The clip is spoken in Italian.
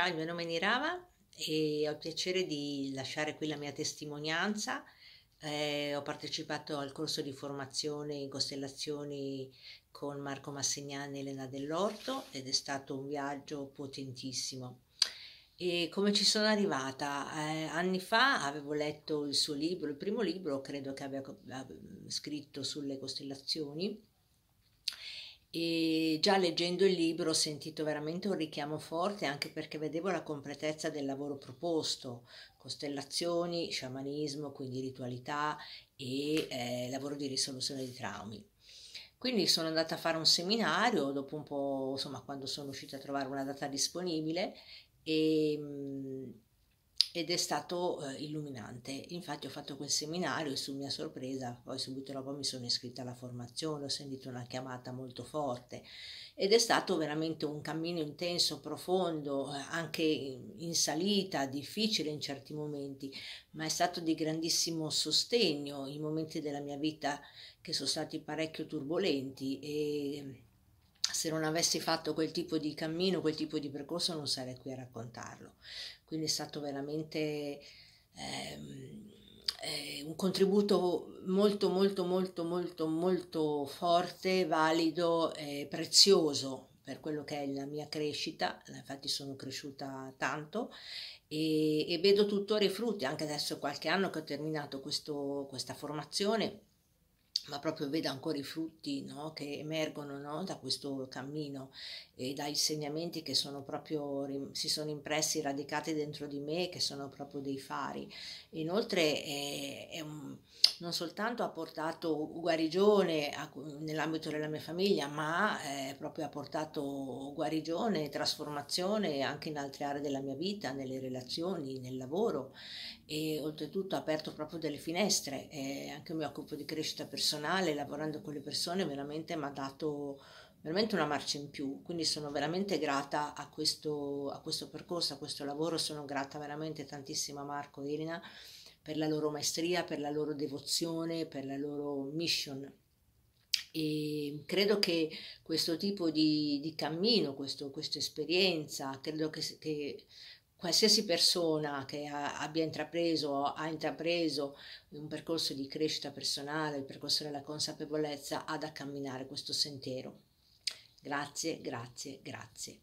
Ciao, il mio nome è Nirava e ho il piacere di lasciare qui la mia testimonianza. Eh, ho partecipato al corso di formazione in costellazioni con Marco Massegnani e Elena dell'Orto ed è stato un viaggio potentissimo. E come ci sono arrivata? Eh, anni fa avevo letto il suo libro, il primo libro credo che abbia scritto sulle costellazioni e già leggendo il libro ho sentito veramente un richiamo forte anche perché vedevo la completezza del lavoro proposto, costellazioni, sciamanismo, quindi ritualità e eh, lavoro di risoluzione di traumi. Quindi sono andata a fare un seminario, dopo un po', insomma, quando sono riuscita a trovare una data disponibile e mm, ed è stato eh, illuminante. Infatti ho fatto quel seminario e su mia sorpresa, poi subito dopo mi sono iscritta alla formazione, ho sentito una chiamata molto forte ed è stato veramente un cammino intenso, profondo, eh, anche in salita, difficile in certi momenti, ma è stato di grandissimo sostegno in momenti della mia vita che sono stati parecchio turbolenti e se non avessi fatto quel tipo di cammino, quel tipo di percorso, non sarei qui a raccontarlo. Quindi è stato veramente ehm, eh, un contributo molto, molto, molto, molto, molto forte, valido e prezioso per quello che è la mia crescita. Infatti sono cresciuta tanto e, e vedo tuttora i frutti, anche adesso qualche anno che ho terminato questo, questa formazione ma proprio vedo ancora i frutti no, che emergono no, da questo cammino e dai insegnamenti che sono proprio, si sono impressi, radicati dentro di me, che sono proprio dei fari. Inoltre è, eh, è un, non soltanto ha portato guarigione a, nell'ambito della mia famiglia, ma eh, proprio ha portato guarigione, e trasformazione anche in altre aree della mia vita, nelle relazioni, nel lavoro e oltretutto ha aperto proprio delle finestre, eh, anche io mi occupo di crescita personale personale, lavorando con le persone, veramente mi ha dato veramente una marcia in più, quindi sono veramente grata a questo, a questo percorso, a questo lavoro, sono grata veramente tantissimo a Marco e Elena per la loro maestria, per la loro devozione, per la loro mission. E credo che questo tipo di, di cammino, questa esperienza, credo che, che qualsiasi persona che ha, abbia intrapreso, o ha intrapreso un percorso di crescita personale, il percorso della consapevolezza, ha da camminare questo sentiero. Grazie, grazie, grazie.